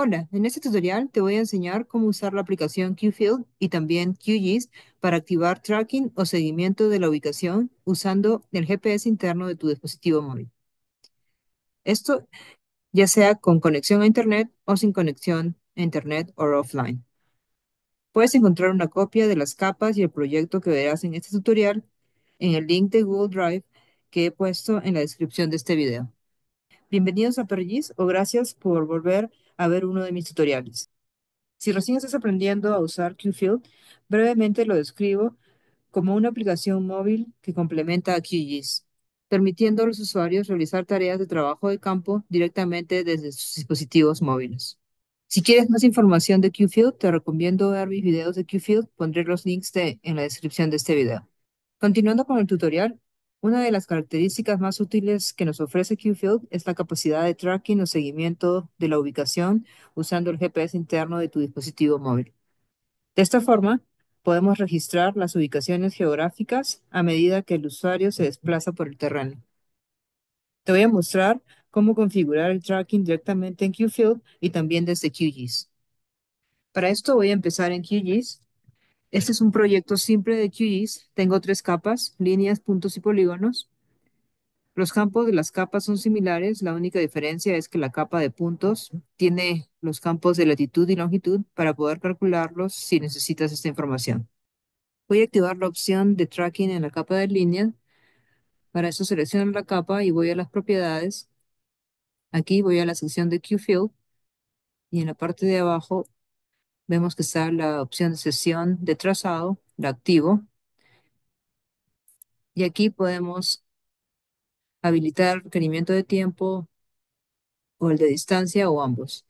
Hola, en este tutorial te voy a enseñar cómo usar la aplicación QField y también QGIS para activar tracking o seguimiento de la ubicación usando el GPS interno de tu dispositivo móvil. Esto ya sea con conexión a Internet o sin conexión a Internet o offline. Puedes encontrar una copia de las capas y el proyecto que verás en este tutorial en el link de Google Drive que he puesto en la descripción de este video. Bienvenidos a Pergis o gracias por volver a a ver uno de mis tutoriales. Si recién estás aprendiendo a usar QField, brevemente lo describo como una aplicación móvil que complementa a QGIS, permitiendo a los usuarios realizar tareas de trabajo de campo directamente desde sus dispositivos móviles. Si quieres más información de QField, te recomiendo ver mis videos de QField, pondré los links en la descripción de este video. Continuando con el tutorial, una de las características más útiles que nos ofrece QField es la capacidad de tracking o seguimiento de la ubicación usando el GPS interno de tu dispositivo móvil. De esta forma, podemos registrar las ubicaciones geográficas a medida que el usuario se desplaza por el terreno. Te voy a mostrar cómo configurar el tracking directamente en QField y también desde QGIS. Para esto voy a empezar en QGIS este es un proyecto simple de QGIS. Tengo tres capas, líneas, puntos y polígonos. Los campos de las capas son similares, la única diferencia es que la capa de puntos tiene los campos de latitud y longitud para poder calcularlos si necesitas esta información. Voy a activar la opción de tracking en la capa de líneas. Para eso selecciono la capa y voy a las propiedades. Aquí voy a la sección de QField y en la parte de abajo Vemos que está la opción de sesión de trazado, la activo. Y aquí podemos habilitar el requerimiento de tiempo o el de distancia o ambos.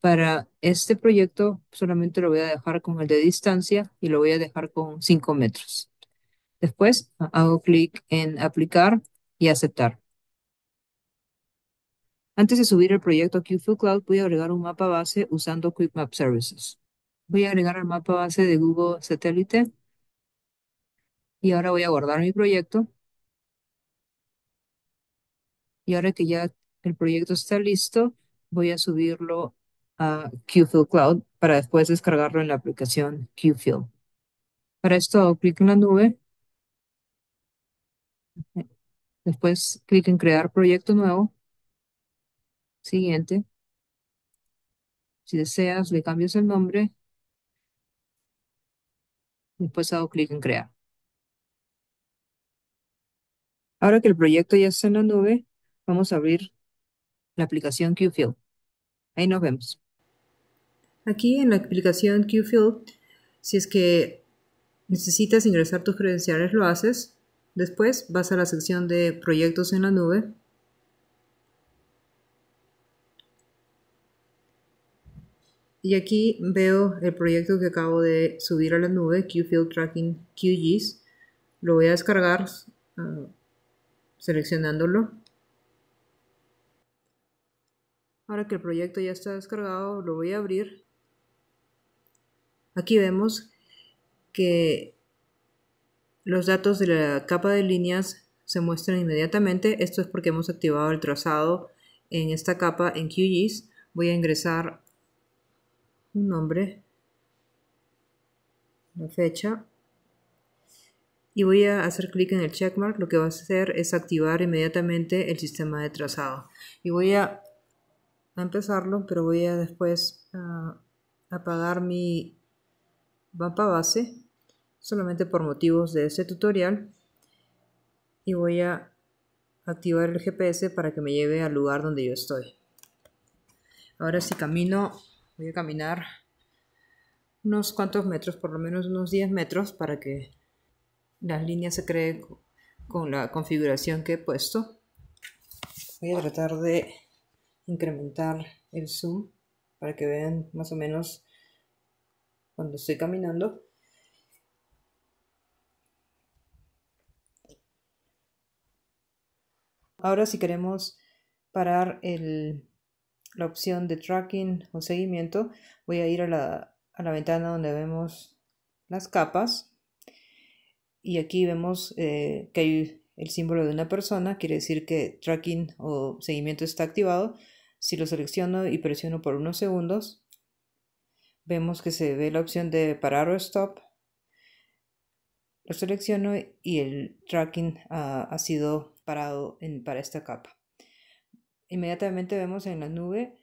Para este proyecto solamente lo voy a dejar con el de distancia y lo voy a dejar con 5 metros. Después hago clic en aplicar y aceptar. Antes de subir el proyecto a QField Cloud, voy a agregar un mapa base usando Quick Map Services. Voy a agregar al mapa base de Google Satélite. Y ahora voy a guardar mi proyecto. Y ahora que ya el proyecto está listo, voy a subirlo a QFill Cloud para después descargarlo en la aplicación QFill. Para esto hago clic en la nube. Después clic en crear proyecto nuevo. Siguiente. Si deseas, le cambias el nombre Después hago clic en crear. Ahora que el proyecto ya está en la nube, vamos a abrir la aplicación QField. Ahí nos vemos. Aquí en la aplicación QField, si es que necesitas ingresar tus credenciales, lo haces. Después vas a la sección de proyectos en la nube Y aquí veo el proyecto que acabo de subir a la nube, QField Tracking QGIS. Lo voy a descargar ah, seleccionándolo. Ahora que el proyecto ya está descargado, lo voy a abrir. Aquí vemos que los datos de la capa de líneas se muestran inmediatamente. Esto es porque hemos activado el trazado en esta capa en QGIS. Voy a ingresar un nombre, una fecha, y voy a hacer clic en el checkmark, lo que va a hacer es activar inmediatamente el sistema de trazado. Y voy a, empezarlo, pero voy a después ah, apagar mi mapa base, solamente por motivos de este tutorial. Y voy a activar el GPS para que me lleve al lugar donde yo estoy. Ahora si camino voy a caminar unos cuantos metros, por lo menos unos 10 metros, para que las líneas se creen con la configuración que he puesto. Voy a tratar de incrementar el zoom para que vean más o menos cuando estoy caminando. Ahora si queremos parar el, la opción de tracking o seguimiento, voy a ir a la, ventana donde vemos las capas y aquí vemos eh, que hay el símbolo de una persona, quiere decir que tracking o seguimiento está activado. Si lo selecciono y presiono por unos segundos, vemos que se ve la opción de parar o stop. Lo selecciono y el tracking ah, ha sido parado en, para esta capa inmediatamente vemos en la nube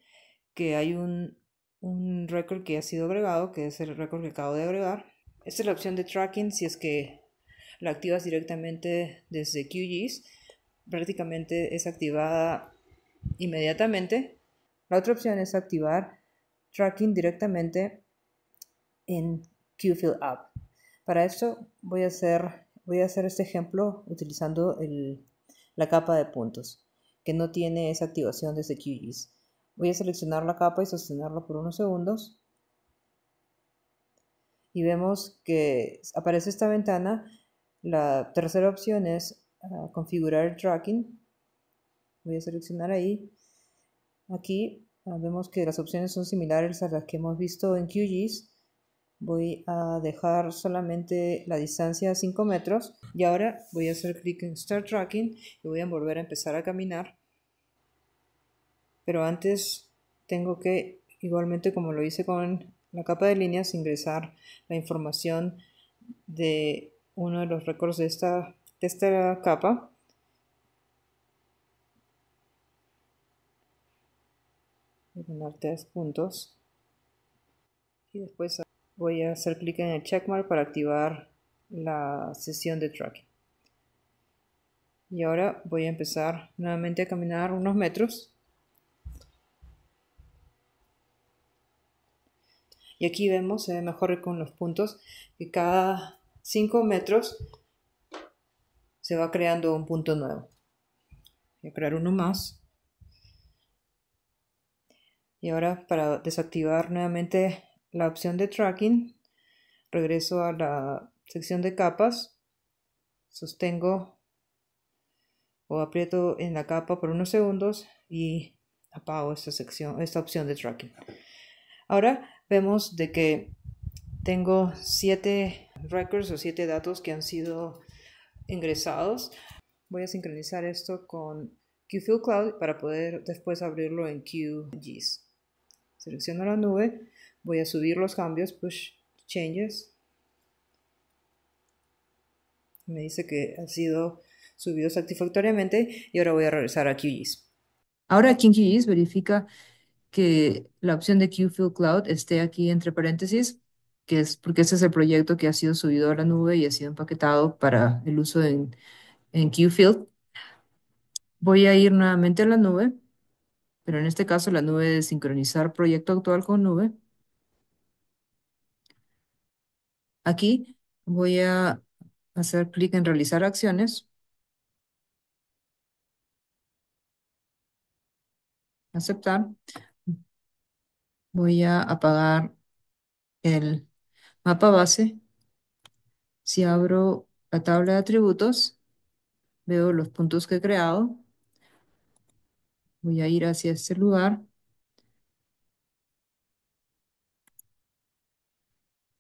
que hay un, un récord que ha sido agregado, que es el récord que acabo de agregar. Esta es la opción de tracking si es que la activas directamente desde QGIS. Prácticamente es activada inmediatamente. La otra opción es activar tracking directamente en QFill App. Para esto voy a hacer, voy a hacer este ejemplo utilizando la capa de puntos no tiene esa activación desde QGIS. Voy a seleccionar la capa pues, y sostenerlo por unos segundos. Y vemos que aparece esta ventana. La tercera opción es ah, configurar el tracking. Voy a seleccionar ahí. Aquí ah, vemos que las opciones son similares a las que hemos visto en QGIS. Voy a dejar solamente la distancia a 5 metros. Y ahora voy a hacer clic en Start Tracking y voy a volver a empezar a caminar pero antes tengo que, igualmente como lo hice con la capa de líneas, ingresar la información de uno de los récords de esta, de esta capa. tres puntos. Y después voy a hacer clic en el checkmark para activar la sesión de tracking. Y ahora voy a empezar nuevamente a caminar unos metros Y aquí vemos, se ve mejor con los puntos, que cada 5 metros se va creando un punto nuevo. Voy a crear uno más. Y ahora para desactivar nuevamente la opción de tracking, regreso a la sección de capas, sostengo o aprieto en la capa por unos segundos y apago esta sección, esta opción de tracking. Ahora vemos de que tengo siete records o siete datos que han sido ingresados. Voy a sincronizar esto con QField Cloud para poder después abrirlo en QGIS. Selecciono la nube, voy a subir los cambios, push changes. Me dice que ha sido subidos satisfactoriamente y ahora voy a regresar a QGIS. Ahora aquí en QGIS verifica que la opción de QField Cloud esté aquí entre paréntesis, que es porque ese es el proyecto que ha sido subido a la nube y ha sido empaquetado para el uso en, en QField. Voy a ir nuevamente a la nube, pero en este caso la nube de sincronizar proyecto actual con nube. Aquí voy a hacer clic en realizar acciones. Aceptar. Voy a apagar el mapa base. Si abro la tabla de atributos, veo los puntos que he creado. Voy a ir hacia este lugar.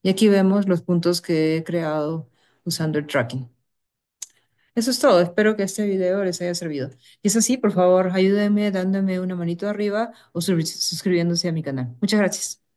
Y aquí vemos los puntos que he creado usando el tracking. Eso es todo, espero que este video les haya servido. Si es así, por favor, ayúdenme dándome una manito arriba o suscribiéndose a mi canal. Muchas gracias.